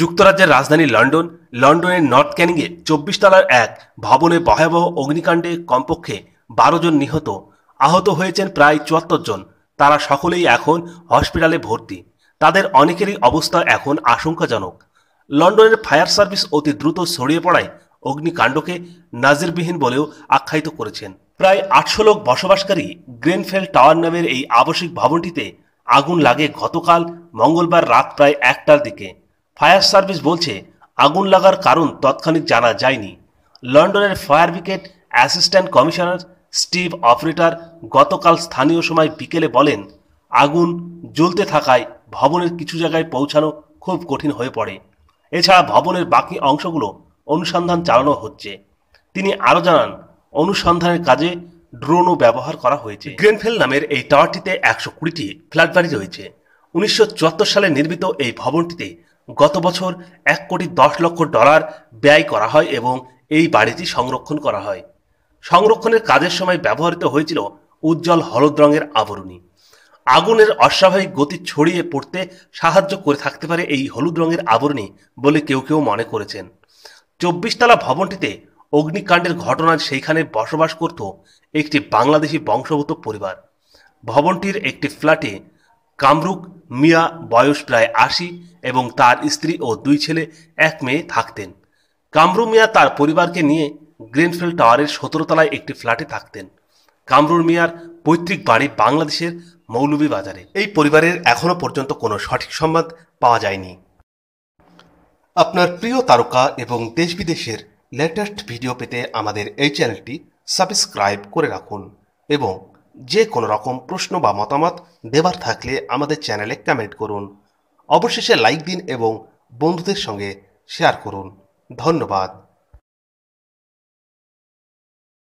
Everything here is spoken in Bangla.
যুক্তরাজ্যের রাজধানী লন্ডন লন্ডনের নর্থ ক্যানিংয়ে চব্বিশ তলার এক ভবনে ভয়াবহ অগ্নিকাণ্ডে কমপক্ষে বারো জন নিহত আহত হয়েছেন প্রায় চুয়াত্তর জন তারা সকলেই এখন হসপিটালে ভর্তি তাদের অনেকেরই অবস্থা এখন আশঙ্কাজনক লন্ডনের ফায়ার সার্ভিস অতি দ্রুত ছড়িয়ে পড়ায় অগ্নিকাণ্ডকে নাজিরবিহীন বলেও আখ্যায়িত করেছেন প্রায় আটশো লোক বসবাসকারী গ্রেনফেল টাওয়ার নামের এই আবাসিক ভবনটিতে আগুন লাগে গতকাল মঙ্গলবার রাত প্রায় একটার দিকে ফায়ার সার্ভিস বলছে আগুন লাগার কারণ তৎক্ষণিক জানা যায়নি লন্ডনের fire brigade assistant commissioner Steve operator গতকাল স্থানীয় সময় বিকেলে বলেন আগুন জ্বলতে থাকায় ভবনের কিছু জায়গায় পৌঁছানো খুব কঠিন হয়ে পড়ে এছাড়া ভবনের বাকি অংশগুলো অনুসন্ধান চালানো হচ্ছে তিনি আরও জানান অনুসন্ধানের কাজে ড্রোনও ব্যবহার করা হয়েছে গ্রেনফেল নামের এই টাওয়ারটিতে একশো কুড়িটি ফ্ল্যাট বাড়ি রয়েছে উনিশশো সালে নির্মিত এই ভবনটিতে গত বছর এক কোটি দশ লক্ষ ডলার ব্যয় করা হয় এবং এই বাড়িটি সংরক্ষণ করা হয় সংরক্ষণের কাজের সময় ব্যবহৃত হয়েছিল উজ্জ্বল হলুদ রঙের আবরণী আগুনের অস্বাভাবিক গতি ছড়িয়ে পড়তে সাহায্য করে থাকতে পারে এই হলুদ রঙের আবরণী বলে কেউ কেউ মনে করেছেন চব্বিশতলা ভবনটিতে অগ্নিকাণ্ডের ঘটনা সেইখানে বসবাস করত একটি বাংলাদেশি বংশভূত পরিবার ভবনটির একটি ফ্ল্যাটে কামরুক মিয়া বয়স প্রায় আশি এবং তার স্ত্রী ও দুই ছেলে এক মেয়ে থাকতেন কামরু মিয়া তার পরিবারকে নিয়ে গ্রেনফিল্ড টাওয়ারের সতেরো তলায় একটি ফ্ল্যাটে থাকতেন কামরুর মিয়ার পৈতৃক বাড়ি বাংলাদেশের মৌলভী বাজারে এই পরিবারের এখনও পর্যন্ত কোনো সঠিক সংবাদ পাওয়া যায়নি আপনার প্রিয় তারকা এবং দেশ বিদেশের লেটেস্ট ভিডিও পেতে আমাদের এই চ্যানেলটি সাবস্ক্রাইব করে রাখুন এবং যে কোনো রকম প্রশ্ন বা মতামত দেবার থাকলে আমাদের চ্যানেলে কমেন্ট করুন অবশেষে লাইক দিন এবং বন্ধুদের সঙ্গে শেয়ার করুন ধন্যবাদ